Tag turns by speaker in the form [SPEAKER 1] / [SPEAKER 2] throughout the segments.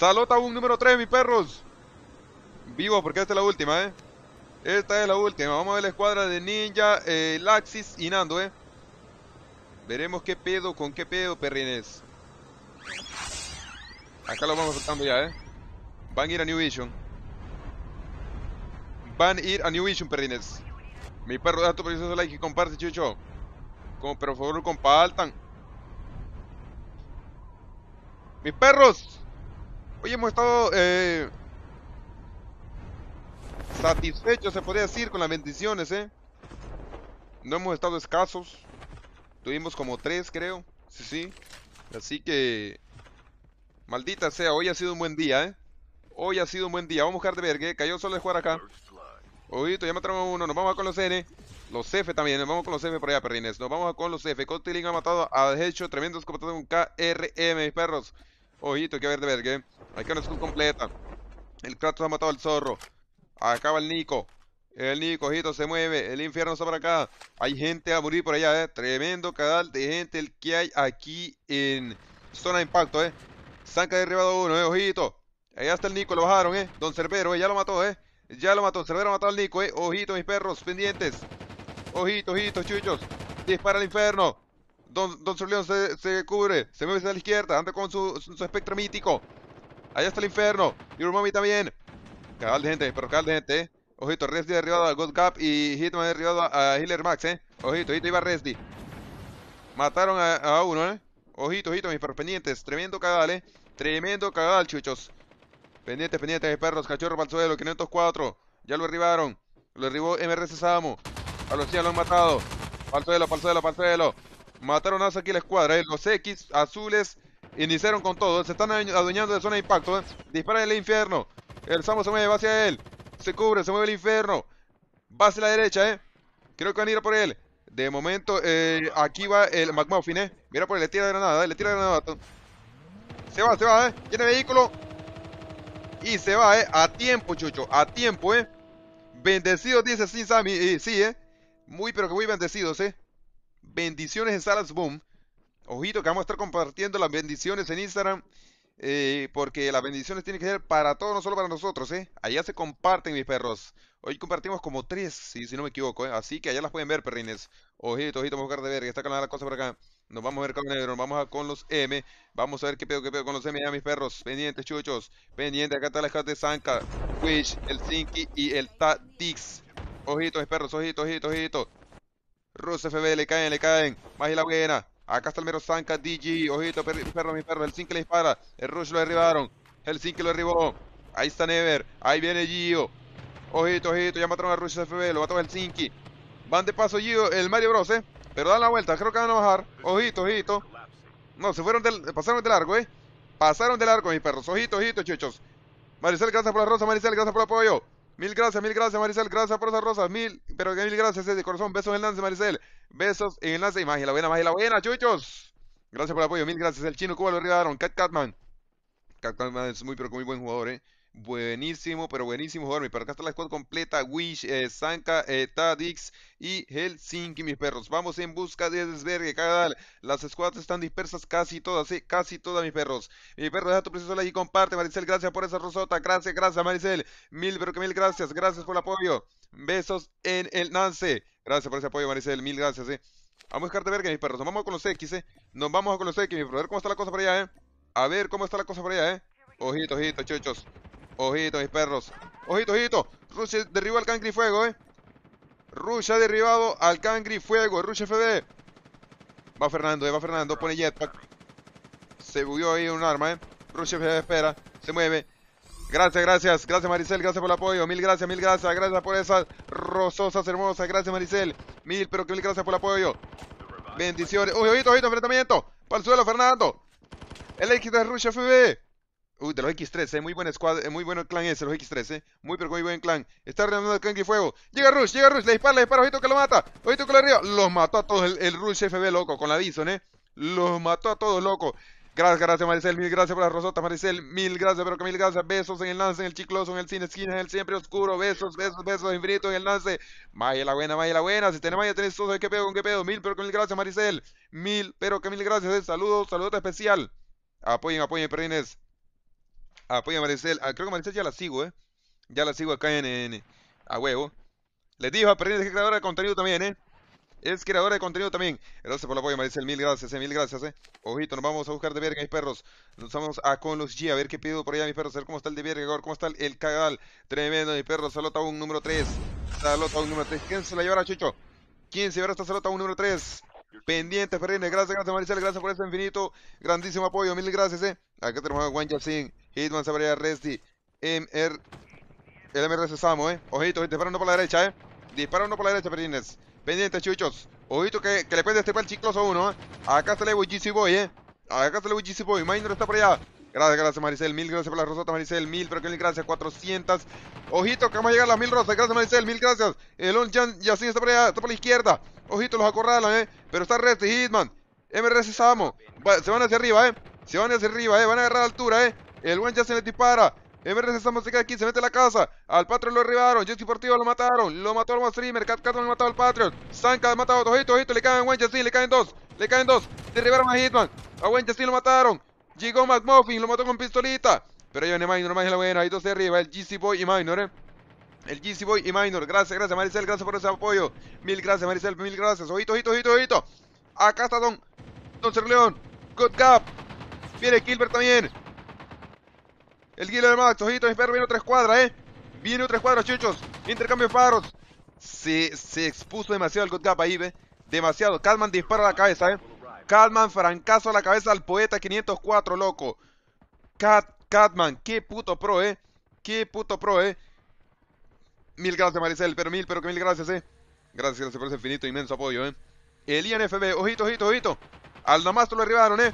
[SPEAKER 1] Salota un número 3, mis perros. Vivo, porque esta es la última, ¿eh? Esta es la última. Vamos a ver la escuadra de Ninja, eh, Laxis y Nando, ¿eh? Veremos qué pedo, con qué pedo, perrines. Acá lo vamos soltando ya, ¿eh? Van a ir a New Vision. Van a ir a New Vision, perrines. Mi perro, da tu precioso like y comparte, chucho. Como, pero por favor, compartan. Mis perros, Hoy hemos estado eh, satisfechos, se podría decir, con las bendiciones, ¿eh? No hemos estado escasos. Tuvimos como tres, creo. Sí, sí. Así que... Maldita sea, hoy ha sido un buen día, ¿eh? Hoy ha sido un buen día. Vamos a buscar de ver ¿eh? Cayó solo de jugar acá. Ojito, ya matamos uno. Nos vamos a con los N. Los F también. Nos vamos con los F por allá, perrines. Nos vamos a con los F. Cotiling ha matado a Hecho. Tremendos computadores, con KRM, mis perros. Ojito, eh. hay que ver de Hay que una completa. El Kratos ha matado al zorro. Acaba el Nico. El Nico, ojito, se mueve. El infierno está por acá. Hay gente a morir por allá, eh. Tremendo canal de gente el que hay aquí en zona de impacto, eh. Sanca derribado uno, eh, ojito. Allá está el Nico, lo bajaron, eh. Don Cerbero, eh, ya lo mató, eh. Ya lo mató, Cerbero matado al Nico, eh. Ojito, mis perros, pendientes. Ojito, ojito, chuchos. Dispara al infierno. Don, don se, se, cubre, se mueve hacia la izquierda, anda con su, espectro mítico. Allá está el infierno. Y Urmami también. Cabal de gente, pero cagal de gente, eh. Ojito, Resdi derribado a God Gap y Hitman derribado a Hiller Max, eh. Ojito, ojito, iba Resdi. Mataron a, uno, eh. Ojito, ojito, mis pendientes. Tremendo cagal, eh. Tremendo cagal, chuchos. Pendientes, pendientes, perros. Cachorro para 504. Ya lo derribaron Lo derribó MRC Samo. A los sí, lo han matado. Palzuelo, Palzuelo, palzuelo. Mataron a aquí la escuadra. ¿eh? Los X azules iniciaron con todo. Se están adueñando de zona de impacto. ¿eh? Dispara el infierno. El Samo se mueve va hacia él. Se cubre, se mueve el infierno. Va hacia la derecha, ¿eh? Creo que van a ir por él. De momento, eh, aquí va el McMuffin, ¿eh? Mira por él, le tira de granada, eh, le tira granada. Se va, se va, ¿eh? Tiene vehículo. Y se va, ¿eh? A tiempo, Chucho. A tiempo, ¿eh? Bendecidos, dice Sin sami sí, ¿eh? Muy, pero que muy bendecidos, ¿eh? bendiciones en Salas Boom. Ojito que vamos a estar compartiendo las bendiciones en Instagram. Eh, porque las bendiciones tienen que ser para todos, no solo para nosotros, ¿eh? Allá se comparten, mis perros. Hoy compartimos como tres, si, no me equivoco, ¿eh? Así que allá las pueden ver, perrines. Ojito, ojito, vamos a buscar de ver, que está calada la cosa por acá. Nos vamos a ver con nos vamos a con los M. Vamos a ver qué pedo, qué pedo con los M ya, mis perros. Pendientes, chuchos. Pendientes, acá está la escala de Sanka, Wish, el Zinky y el Tadix. Ojito, mis perros, ojito, ojito, ojito. Rus FB, le caen, le caen. Más la buena. Acá está el mero Zanka, DG. Ojito, perro, mi perro. El Zinke le dispara. El Rush lo derribaron. El Zinke lo derribó. Ahí está Never. Ahí viene Gio. Ojito, ojito. Ya mataron a Rush FB. Lo mató el Helsinki. Van de paso Gio, el Mario Bros, eh. Pero dan la vuelta. Creo que van a bajar. Ojito, ojito. No, se fueron del, pasaron de largo, eh. Pasaron de largo, mis perros. Ojito, ojito, chichos, Maricel, gracias por la rosa. Maricel, gracias por el apoyo. Mil gracias, mil gracias, Maricel. Gracias por esas rosas. Mil, pero que mil gracias de corazón. Besos en el lance, Maricel. Besos en el lance. Y magia, la buena, magia, la buena, chuchos. Gracias por el apoyo. Mil gracias. El chino Cuba lo regalaron. Cat Catman. Cat Catman es muy, pero muy buen jugador, eh. Buenísimo, pero buenísimo Jormi. Pero Acá está la squad completa. Wish, eh, Sanka, Zanka, eh, Tadix y Helsinki, mis perros. Vamos en busca de desvergue, cagadal. Las squads están dispersas casi todas, ¿eh? casi todas, mis perros. Mi perro, deja tu precioso y comparte, Maricel. Gracias por esa rosota. Gracias, gracias, Maricel. Mil, pero que mil gracias. Gracias por el apoyo. Besos en el Nance. Gracias por ese apoyo, Maricel. Mil gracias, eh. Vamos a buscarte verga, mis perros. Nos vamos con los X, eh. Nos vamos con los X, mis perros. A ver cómo está la cosa por allá, eh. A ver cómo está la cosa por allá, eh. Ojito, ojito, chochos. Ojito, mis perros. Ojito, ojito. Rush derribó al Fuego, eh. Rusia ha derribado al Fuego. Rush FB, Va Fernando, eh, va Fernando. Pone jetpack. Se bugueó ahí un arma, eh. Rush FB espera. Se mueve. Gracias, gracias. Gracias, Maricel. Gracias por el apoyo. Mil gracias, mil gracias. Gracias por esas rososas hermosas. Gracias, Maricel. Mil, pero que mil gracias por el apoyo. Bendiciones. ojito, ojito, enfrentamiento. Para el suelo, Fernando. El éxito de Rush FB. Uy, de los X3, eh, muy buen squad, eh, muy buen clan ese, los X3, ¿eh? muy pero muy buen clan. Está reanudando el clan y fuego. Llega Rush, llega Rush, le dispara, le dispara, ojito que lo mata, ojito que lo arriba. Los mató a todos el, Rush FB, loco, con la Dison, ¿eh? Los mató a todos, loco. Gracias, gracias Maricel, mil gracias por las rosotas, Maricel, mil gracias, pero que mil gracias, besos en el lance, en el chicloso, en el cine esquina, en el siempre oscuro, besos, besos, besos, infinito en el lance, Vaya la buena, vaya la buena, si tenés Maya tenés todos, ¿qué pedo, con qué pedo? Mil, pero que mil gracias Maricel, mil, pero que mil gracias, eh, saludos, saludos especial, apoyen, apoyen, perrines apoya ah, pues, a Maricel. Ah, creo que Maricel ya la sigo, ¿eh? Ya la sigo acá en, a huevo. Les digo, ah, a que es creadora de contenido también, ¿eh? Es creadora de contenido también. Gracias por el apoyo, Maricel. Mil gracias, eh, mil gracias, eh. Ojito, nos vamos a buscar de verga, mis perros. Nos vamos a con los G, a ver qué pido por allá, mis perros. A ver cómo está el de verga, cómo está el cagal. Tremendo, mis perros. Salota un número 3. Salota un número 3. ¿Quién se la llevará, Chucho? ¿Quién se llevará esta salota un número 3? Pendientes, Ferrines, gracias, gracias Maricel, gracias por ese infinito, grandísimo apoyo, mil gracias, eh. Acá tenemos a Juan Yacin, Hitman Sabrea Resti, MR, el MRC Samo, eh. Ojito, dispara uno por la derecha, eh. Dispara uno por la derecha, Ferrines. Pendientes, chuchos. Ojito que, que le puede destripar Chiclos a uno, eh. Acá está el Evo GC Boy, eh. Acá sale GC Boy, Minor está por allá. Gracias, gracias Maricel, mil gracias por las rosotas Maricel, mil, pero que mil gracias, 400 Ojito que vamos a llegar a las mil rosas, gracias Maricel, mil gracias El Yacin está por allá, está por la izquierda ojito los acorralan, eh. Pero está Resti, Hitman. MRC Samo. se van hacia arriba, eh. Se van hacia arriba, eh. Van a agarrar altura, eh. El buen se le dispara. MRC Samo se queda aquí, se mete a la casa. Al Patriot lo arribaron. Jesse Portillo lo mataron. Lo mató el Streamer, Cat Catman lo mató al Patriot. Sanka ha matado. Ojito, ojito. Le caen a sí, Le caen dos. Le caen dos. Derribaron a Hitman. A buen sí lo mataron. Llegó McMuffin. Lo mató con pistolita. Pero yo, Minor, más la buena. Ahí dos de arriba. El GC Boy y Minor, eh el GC Boy y Minor. Gracias, gracias Maricel, gracias por ese apoyo. Mil gracias Maricel, mil gracias. Ojito, ojito, ojito, ojito. Acá está Don, Don Cerleón. Good Gap. Viene Gilbert también. El Gilbert Max, ojito, espero, viene otra escuadra, eh. Viene otra escuadra, chuchos. Intercambio de faros. Se, expuso demasiado el Good Gap ahí, ve. Demasiado. Calman dispara a la cabeza, eh. Catman, francazo a la cabeza al poeta 504, loco. Cat, Catman, qué puto pro, eh. Qué puto pro, eh. Mil gracias, Maricel, pero mil, pero que mil gracias, eh. Gracias, gracias por ese infinito, inmenso apoyo, eh. El INFB, ojito, ojito, ojito. Al Namaste lo arribaron, eh.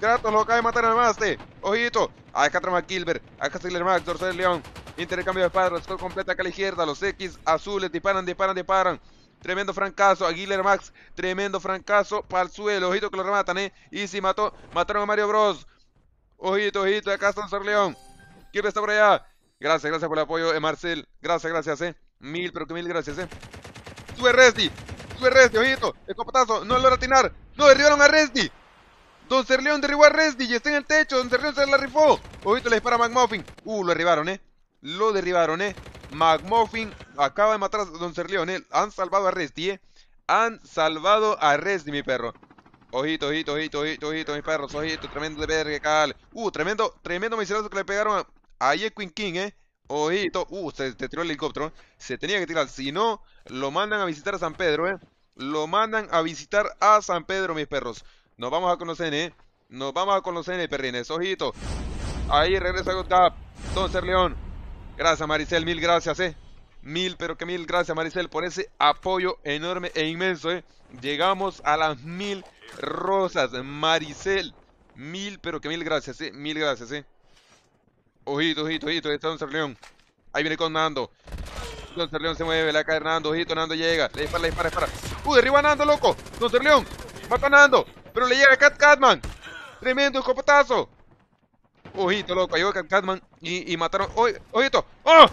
[SPEAKER 1] Gratos lo acaba de matar al Namaste. Eh. Ojito. Acá trama Kilber acá Castiller Max, Dorsal León. Intercambio de espadas, score completa acá a la izquierda. Los X azules disparan, disparan, disparan. Tremendo francazo, Aguilar Max, tremendo francazo para el suelo. Ojito que lo rematan, eh. Y si mató, mataron a Mario Bros. Ojito, ojito, acá está Dorsal León. ¿Quién está por allá. Gracias, gracias por el apoyo, eh, Marcel. Gracias, gracias, eh. Mil, pero que mil gracias, eh. Sube Resty! Sube Resty, ojito. El No logra atinar. No, derribaron a Resty! Don Serleón derribó a Resty! y está en el techo. Don Serleón se la rifó. Ojito, le dispara a McMuffin. Uh, lo derribaron, eh. Lo derribaron, eh. McMuffin acaba de matar a Don Serleón, eh. Han salvado a Resty, eh. Han salvado a Resty, mi perro. Ojito, ojito, ojito, ojito, ojito, mis perros. Ojito, tremendo de verga, cal. Uh, tremendo, tremendo miserazo que le pegaron a Ahí es Queen King, ¿eh? Ojito, uh, se, tiró el helicóptero. ¿eh? Se tenía que tirar. Si no, lo mandan a visitar a San Pedro, ¿eh? Lo mandan a visitar a San Pedro, mis perros. Nos vamos a conocer, ¿eh? Nos vamos a conocer, ¿eh, perrines. Ojito. Ahí regresa Godcap. Don Cerleón, Gracias, Maricel. Mil gracias, ¿eh? Mil, pero que mil gracias, Maricel, por ese apoyo enorme e inmenso, ¿eh? Llegamos a las mil rosas, Maricel. Mil, pero que mil gracias, ¿eh? Mil gracias, ¿eh? Ojito, ojito, ojito, ahí está Don Cerleón, Ahí viene con Nando. Don Cerleón se mueve, la cae Nando, ojito, Nando llega. Le dispara, le dispara, dispara. ¡Uh, derriba a Nando, loco! Don Cerleón, mata a Nando. Pero le llega Cat Catman. Tremendo escopetazo, Ojito, loco, va Cat Catman y, y mataron. ojito, ¡oh!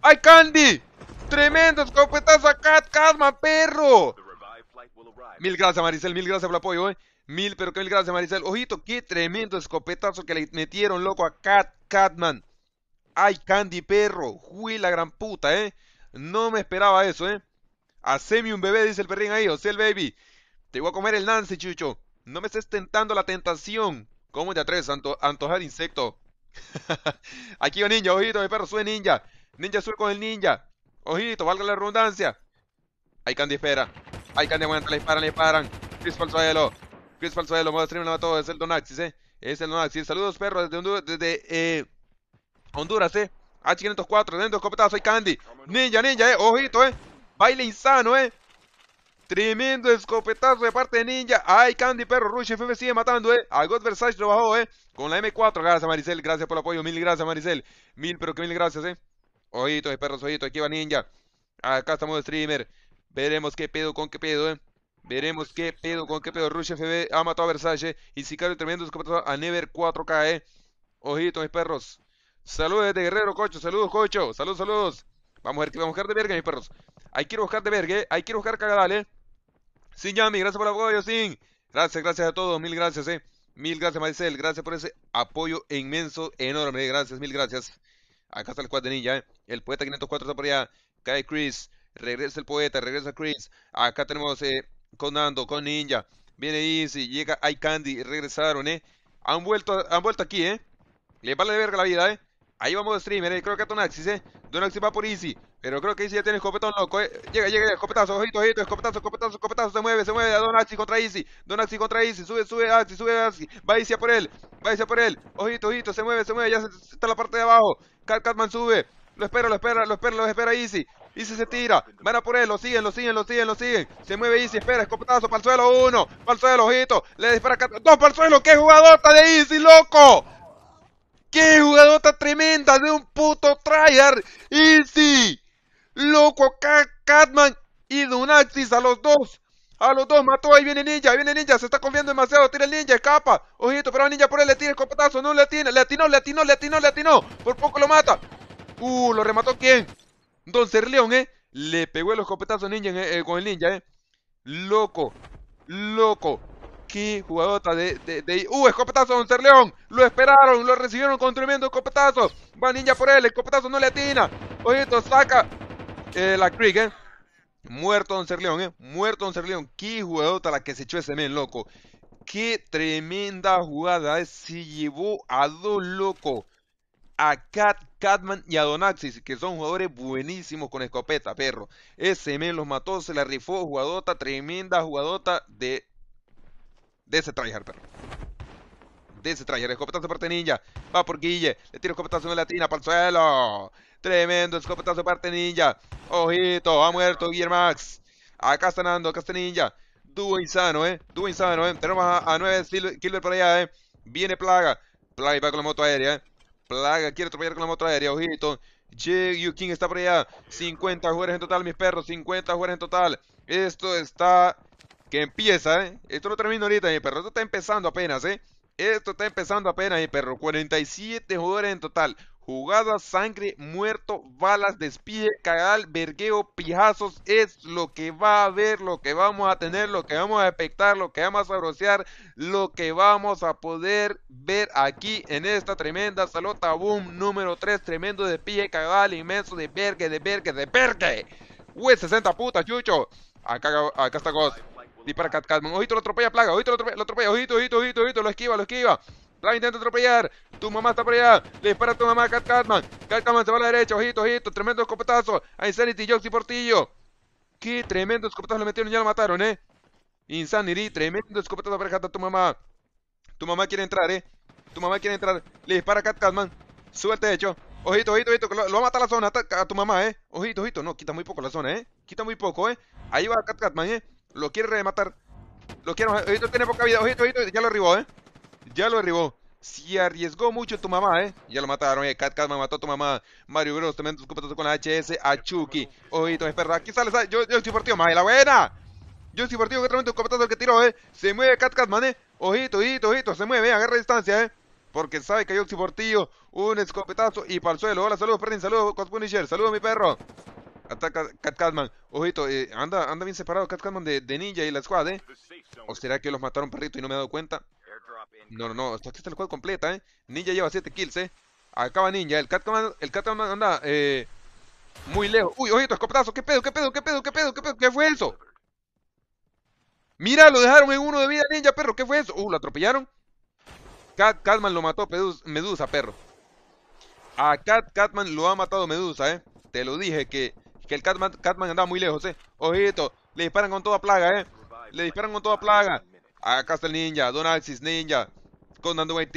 [SPEAKER 1] ¡Ay, Candy! ¡Tremendo escopetazo a Cat Catman, perro! Mil gracias, Maricel, mil gracias por el apoyo, eh. Mil, pero que mil gracias, Maricel. Ojito, qué tremendo escopetazo que le metieron, loco, a Cat, Catman. Ay, Candy Perro. Uy, la gran puta, ¿eh? No me esperaba eso, ¿eh? Haceme un bebé, dice el perrín ahí, sea el baby. Te voy a comer el Nancy, chucho. No me estés tentando la tentación. ¿Cómo te atreves a antojar insecto? Aquí un ninja, ojito, mi perro, sube ninja. Ninja sube con el ninja. Ojito, valga la redundancia. Ay, Candy espera. Ay, Candy aguanta, le disparan, le disparan. Dispara suelo. Chris Falso de lo modo stream, lo mató, es el Donaxis, eh. Es el Donaxis. Saludos, perros, desde Honduras, eh, Honduras, eh. H504, dentro, escopetazo, soy Candy. Ninja, ninja, eh. Ojito, eh. Baile insano, eh. Tremendo escopetazo de parte de Ninja. Ay, Candy, perro. Rush FF sigue matando, eh. Al God Versace lo eh. Con la M4. Gracias, Maricel. Gracias por el apoyo. Mil gracias, Maricel. Mil, pero que mil gracias, eh. ojito, Ojito, perros, ojito, Aquí va Ninja. Acá estamos de streamer. Veremos qué pedo con qué pedo, eh. Veremos qué pedo con qué pedo. Rush FB ha matado a Versace. Y Sicario tremendo a Never 4 eh. Ojito, mis perros. Saludos desde Guerrero, Cocho. Saludos, Cocho. Saludos, saludos. Vamos a ver, vamos a buscar de verga, mis perros. Ahí quiero buscar de verga. Eh. Ahí quiero buscar eh. Sin Yami, gracias por el apoyo, Sin. Gracias, gracias a todos. Mil gracias, eh. Mil gracias, Marcel. Gracias por ese apoyo inmenso, enorme. Gracias, mil gracias. Acá está el cuadro de ninja, eh. El poeta 504 está por allá. Cae Chris. Regresa el poeta, regresa Chris. Acá tenemos eh, con Nando, con Ninja. Viene Easy, llega iCandy, regresaron, ¿eh? Han vuelto, han vuelto aquí, ¿eh? Le vale de verga la vida, ¿eh? Ahí vamos de streamer, ¿eh? Creo que a Donaxis, ¿eh? Donaxis va por Easy. Pero creo que Easy ya tiene escopetón loco, ¿eh? Llega, llega, escopetazo, ojito, ojito, escopetazo, escopetazo, escopetazo. Se mueve, se mueve. A Donaxis contra Easy. Donaxis contra Easy. Sube, sube, Axis, sube, Axis. Va Easy a por él. Va Easy a por él. Ojito, ojito, se mueve, se mueve. Ya está la parte de abajo. Cat Catman sube. Lo espera, lo espera, lo espera, lo espera Easy. Easy se tira. Van a por él. Lo siguen, lo siguen, lo siguen, lo siguen. Se mueve Easy. Espera, escopetazo. Para el suelo. Uno. Para el suelo, ojito. Le dispara Dos para el suelo. ¡Qué jugadota de Easy, loco! ¡Qué jugadota tremenda de un puto tryhard! ¡Easy! ¡Loco! Catman y Dunaxis a los dos. A los dos mató, ahí viene Ninja, ahí viene Ninja, se está confiando demasiado, tira el Ninja, escapa. Ojito, pero Ninja por él le tira el copetazo, no le tiene le atinó, le atinó, le atinó, le atinó. Por poco lo mata. Uh, lo remató quién? Don Cerleón, ¿eh? Le pegó el escopetazo ninja eh, eh, con el ninja, ¿eh? Loco, loco. Qué jugadota de, de, de... ¡Uh! Escopetazo Don Cerleón Lo esperaron, lo recibieron con tremendo escopetazo. Va ninja por él, el escopetazo no le atina. Ojito, saca eh, la Creek, ¿eh? Muerto Don Cerleón, ¿eh? Muerto Don Cerleón Qué jugadota la que se echó ese men, loco. Qué tremenda jugada. Se llevó a dos loco a Cat, Catman y a Donaxis que son jugadores buenísimos con escopeta, perro. Ese men los mató, se la rifó, jugadota, tremenda jugadota de, de ese tryhard, perro. De ese tryhard, escopetazo parte ninja, va por Guille, le tiro escopetazo de la latina para el suelo. Tremendo escopetazo parte ninja, ojito, ha muerto Guillermax. Acá está Nando, acá está ninja. Dúo insano, eh. Dúo insano, eh. Tenemos a, a 9 para allá, eh. Viene Plaga. Plaga y va con la moto aérea, eh. Plaga quiere atropellar con la moto aérea. Ojito. Ju King está por allá. 50 jugadores en total, mis perros. 50 jugadores en total. Esto está. Que empieza, ¿eh? Esto no termina ahorita, mi perro. Esto está empezando apenas, ¿eh? Esto está empezando apenas, mi perro. 47 jugadores en total. Jugada, sangre, muerto, balas, despide, cagal, vergueo, pijazos, es lo que va a haber, lo que vamos a tener, lo que vamos a expectar, lo que vamos a sabrocear lo que vamos a poder ver aquí en esta tremenda salota boom número 3, tremendo despide, cagal, inmenso, de vergue, de vergue, de vergue. Uy, 60 putas, chucho. Acá, acá está God. Dispara Cat Catman. Ojito, lo atropella, plaga. Ojito, lo atropella, Ojito, ojito, ojito, ojito, lo esquiva, lo esquiva. Plaga intenta atropellar. Tu mamá está por allá. Le dispara a tu mamá, Cat Catman. Cat Catman se va a la derecha. Ojito, ojito. Tremendo escopetazo. A Insanity, Joxi, Portillo. Qué tremendo escopetazo le metieron. Ya lo mataron, ¿eh? Insanity, tremendo escopetazo para a tu mamá. Tu mamá quiere entrar, ¿eh? Tu mamá quiere entrar. Le dispara a Cat Catman. Sube al techo. Ojito, ojito, ojito. Lo, va a matar la zona a tu mamá, ¿eh? Ojito, ojito. No, quita muy poco la zona, ¿eh? Quita muy poco, ¿eh? Ahí va Cat Catman, ¿eh? Lo quiere rematar. Lo quiere... Ojito, tiene poca vida. Ojito, ojito. Ya lo arribó, ¿eh? Ya lo arribó. Si arriesgó mucho tu mamá, ¿eh? Ya lo mataron, eh. Cat Catman mató a tu mamá. Mario Bros. también tus con la HS. A Chucky. Ojito, espera. Aquí sale, sale. Yo, yo estoy partido, más la buena. Yo estoy partido que tremendo combatazo el que tiró, ¿eh? Se mueve Cat Catman, ¿eh? Ojito, ojito, ojito. Se mueve, eh, agarra distancia, ¿eh? Porque sabe que yo estoy portillo. Un escopetazo y para el suelo. Hola, saludos, Perrin. Saludos, Cospunisher. Saludos, mi perro. Ataca Cat Catman. Ojito, eh, anda, anda bien separado Cat Catman de, de Ninja y la squad, ¿eh? ¿O será que los mataron perrito y no me he dado cuenta? No, no, no, está aquí está el juego completa, ¿eh? Ninja lleva 7 kills, ¿eh? Acaba Ninja, el Catman, el anda eh, muy lejos. Uy, ojito, escopetazo, ¿qué pedo, qué pedo, qué pedo, qué pedo, qué pedo, qué fue eso? Mira, lo dejaron en uno de vida Ninja, perro, ¿qué fue eso? Uh, lo atropellaron. Cat, Catman lo mató Medusa, perro. A Cat, Catman lo ha matado Medusa, ¿eh? Te lo dije que, el Catman, Catman andaba muy lejos, ¿eh? Ojito, le disparan con toda plaga, ¿eh? Le disparan con toda plaga. Acá está el ninja, Don ninja. Con Dando ojito,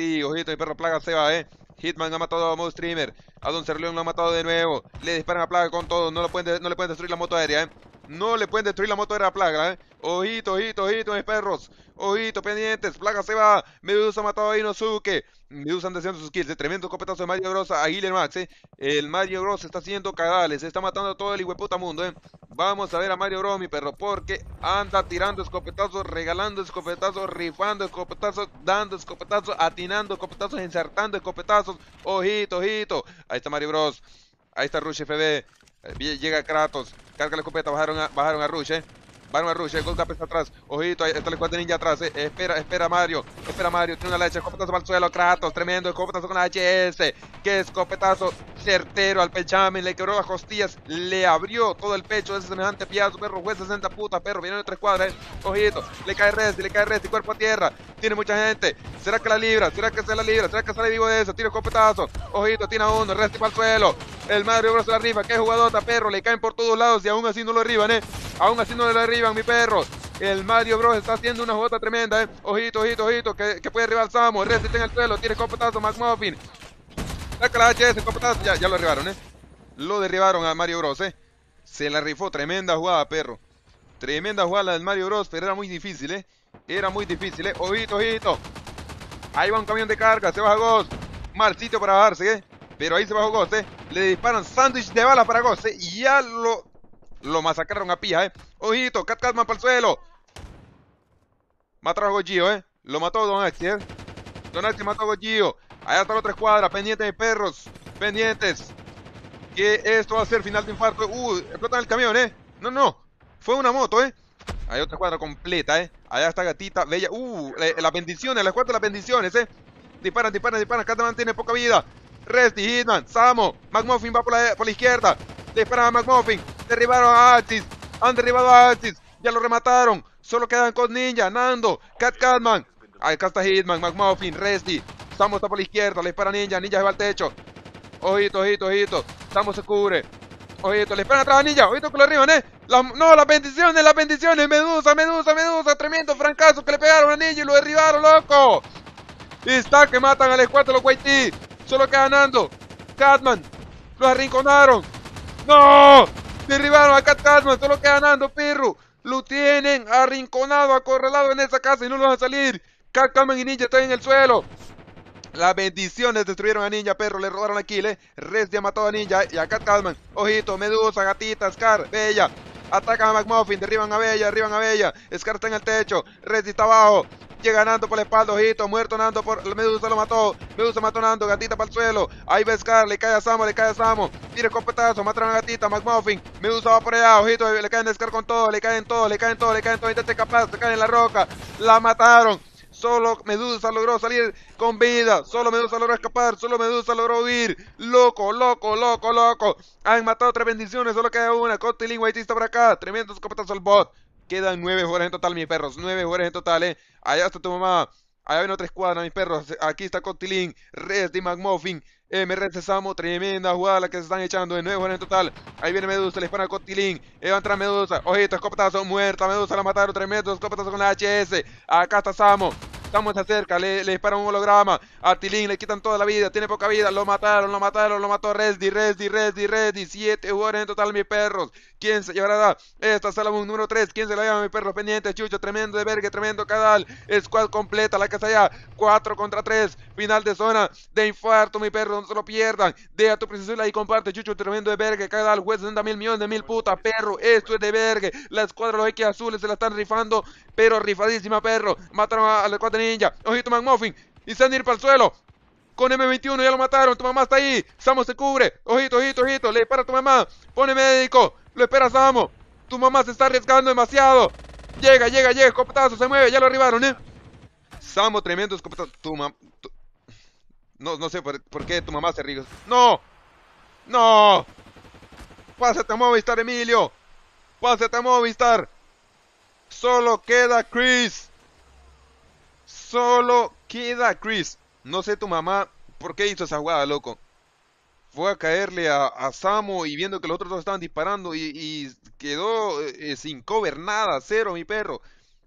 [SPEAKER 1] mi perro plaga se va, eh. Hitman ha matado a Modo Streamer. A Don Cerleón lo ha matado de nuevo. Le disparan a Plaga con todo. No, lo no le pueden destruir la moto aérea, eh. No le pueden destruir la moto aérea a Plaga, eh. Ojito, ojito, ojito, mis perros. Ojito, pendientes. Plaga se va. Medusa ha matado a Inosuke. Medusa anda haciendo sus kills. tremendo escopetazo de Mario Bros a Guillermo Max. ¿eh? El Mario Bros está haciendo cagales. Está matando a todo el hueputa mundo. ¿eh? Vamos a ver a Mario Bros mi perro. Porque anda tirando escopetazos, regalando escopetazos, rifando escopetazos, dando escopetazos, atinando escopetazos, insertando escopetazos. Ojito, ojito. Ahí está Mario Bros Ahí está Rush FB. Llega Kratos. Carga la escopeta. Bajaron bajaron a Rush. ¿eh? Van a rush, el gap está atrás. Ojito, ahí está el cuadro de ninja atrás. Eh, espera, espera Mario. Espera Mario, tiene una leche. Escopetazo para el suelo, Kratos. Tremendo escopetazo con la HS. Qué escopetazo certero al Pechame, le quebró las costillas, le abrió todo el pecho de ese semejante piazo, perro, fue 60 putas, perro, viene de tres cuadras, eh, ojito, le cae Resty, le cae Resty, cuerpo a tierra, tiene mucha gente, será que la libra, será que se la libra, será que sale vivo de eso, tiro copetazo, ojito, tiene a uno, Resti para el suelo, el Mario Bros la rifa, qué jugadota, perro, le caen por todos lados y aún así no lo arriban, eh, aún así no lo arriban, mi perro, el Mario Bros está haciendo una jota tremenda, eh. Ojito, ojito, ojito, que, que puede rival Samo. Resty en el suelo, tiene escopetazo, McMuffin. Saca la HS, ya, ya lo derribaron, ¿eh? Lo derribaron a Mario Bros, ¿eh? Se la rifó, tremenda jugada, perro. Tremenda jugada la del Mario Bros, pero era muy difícil, ¿eh? Era muy difícil, ¿eh? Ojito, ojito. Ahí va un camión de carga, se baja Ghost. Mal sitio para bajarse, ¿eh? Pero ahí se bajó Ghost, ¿eh? Le disparan sándwich de balas para Ghost, ¿eh? Y ya lo, lo masacraron a pija, ¿eh? Ojito, Cat Catman para el suelo. Mataron a ¿eh? Lo mató Don Axi, ¿eh? Don Axi mató a Gogio. Allá está la otra escuadra, pendiente de perros, pendientes. Que esto va a ser final de infarto. Uh, explotan el camión, eh. No, no, fue una moto, eh. Hay otra escuadra completa, eh. Allá está gatita, bella. Uh, las bendiciones, la escuadra de las bendiciones, eh. Disparan, disparan, disparan. Catman tiene poca vida. Resty, Hitman, Samo, McMuffin va por la, izquierda. Disparan a McMuffin. Derribaron a Axis. Han derribado a Axis. Ya lo remataron. Solo quedan con Ninja, Nando, Catman. Acá está Hitman, McMuffin, Resty estamos está por la izquierda, le espera Ninja, Ninja se va al techo. Ojito, ojito, ojito. Estamos se cubre. Ojito, le espera atrás a Ninja, ojito que lo arriban, eh. no, las bendiciones, las bendiciones. Medusa, Medusa, Medusa. Tremendo francazo que le pegaron a Ninja y lo derribaron, loco. Y está que matan al escuadro los Waití. Solo queda ganando. Catman. Lo arrinconaron. ¡No! Derribaron a Cat Catman. Solo queda ganando, Pirru. Lo tienen arrinconado, acorralado en esa casa y no lo van a salir. Cat Catman y Ninja están en el suelo. Las bendiciones destruyeron a Ninja, perro. Le robaron a eh Res ya matado a Ninja. Y acá Calman Ojito, Medusa, Gatita, Scar, Bella. Atacan a McMuffin. Derriban a Bella, derriban a Bella. Scar está en el techo. Res está abajo. Llega Nando por la espalda, ojito, muerto Nando por... Medusa lo mató, Medusa mató a Nando, Gatita para el suelo, ahí va Scar, le cae a Samo, le cae a Samo, tira el copetazo, mataron a Gatita, McMuffin, Medusa va por allá, ojito, le caen a Scar con todo, le caen todo, le caen todo, le caen todo, intenta escapar, se caen en la roca, la mataron, Solo Medusa logró salir con vida. Solo Medusa logró escapar. Solo Medusa logró huir. Loco, loco, loco, loco. Han matado tres bendiciones. Solo queda una. Cotilín está por acá. Tremendos copetazos al bot. Quedan nueve jugadores en total, mis perros. Nueve jugadores en total, eh. Allá está tu mamá. Ahí viene otra escuadra, mis perros. Aquí está Cotilín, Resty McMuffin, MRC Samo. Tremenda jugada la que se están echando. De nuevo en total. Ahí viene Medusa, le dispara a Cotilín. va a entrar Medusa. Ojito, escopetazo, muerta. Medusa la mataron. Tremendo escopetazo con la HS. Acá está Samo. Estamos cerca, le, disparan un holograma. A Tilín le quitan toda la vida, tiene poca vida. Lo mataron, lo mataron, lo mató Resdi, Resdi, Resdi, Resdi. Siete jugadores en total, mis perros. ¿Quién se llevará esta sala número 3? ¿Quién se la lleva? Mi perro pendiente, Chucho, tremendo de verga, tremendo cadal. Squad completa, la casa ya. 4 contra 3. Final de zona de infarto, mi perro, no se lo pierdan. Deja tu precisión y comparte, Chucho, tremendo de verga, cadal. Juez 60 mil millones de mil puta, perro. Esto es de verga. La escuadra los X azules se la están rifando, pero rifadísima, perro. Mataron a, la escuadra ninja. Ojito, McMuffin. Y se han ir para el suelo con M21, ya lo mataron, tu mamá está ahí, Samo se cubre, ojito, ojito, ojito, le para tu mamá, pone médico, lo esperas, amo. Tu mamá se está arriesgando demasiado. Llega, llega, llega, copetazo se mueve, ya lo arribaron, ¿eh? Samo, tremendo escopetazo. Tu mamá... No, no sé por, qué tu mamá se ríe. ¡No! ¡No! ¡Pásate a Movistar, Emilio! ¡Pásate a Movistar! Solo queda Chris. Solo queda Chris. No sé tu mamá por qué hizo esa jugada, loco fue a caerle a, Samo y viendo que los otros dos estaban disparando y, quedó eh, sin cover, nada, cero mi perro.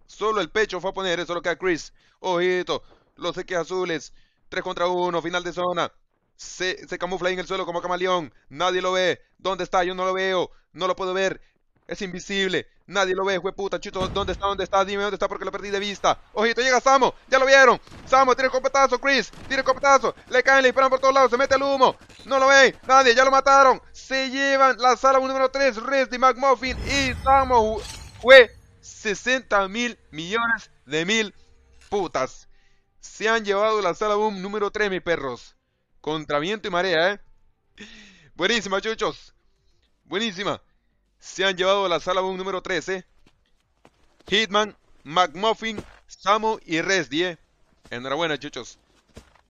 [SPEAKER 1] Solo el pecho fue a poner, eso lo que a Chris. Ojito, los eques azules, 3 contra 1, final de zona. Se, se camufla ahí en el suelo como camaleón, nadie lo ve. ¿Dónde está? Yo no lo veo, no lo puedo ver. Es invisible. Nadie lo ve, puta, Chito, ¿dónde está? ¿Dónde está? Dime dónde está porque lo perdí de vista. Ojito, llega Samo. Ya lo vieron. Samo, tiene el copetazo, Chris. Tiene el copetazo. Le caen, le disparan por todos lados. Se mete el humo. No lo ve, Nadie, ya lo mataron. Se llevan la sala número 3. de McMuffin y Samo. Fue 60 mil millones de mil putas. Se han llevado la sala boom número 3, mis perros. Contra viento y marea, ¿eh? Buenísima, chuchos. Buenísima se han llevado a la sala boom número 13. Hitman, McMuffin, Samo y Resdie. Enhorabuena, chuchos.